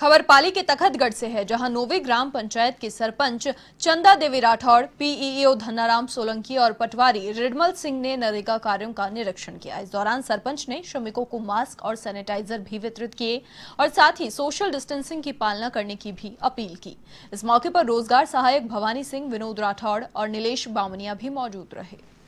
खबर पाली के तखतगढ़ से है जहां नोवे ग्राम पंचायत के सरपंच चंदा देवी राठौड़ पीईओ धनाराम सोलंकी और पटवारी रिडमल सिंह ने नरेगा कार्यों का निरीक्षण किया इस दौरान सरपंच ने श्रमिकों को मास्क और सैनिटाइजर भी वितरित किए और साथ ही सोशल डिस्टेंसिंग की पालना करने की भी अपील की इस मौके पर रोजगार सहायक भवानी सिंह विनोद राठौड़ और नीलेष बामनिया भी मौजूद रहे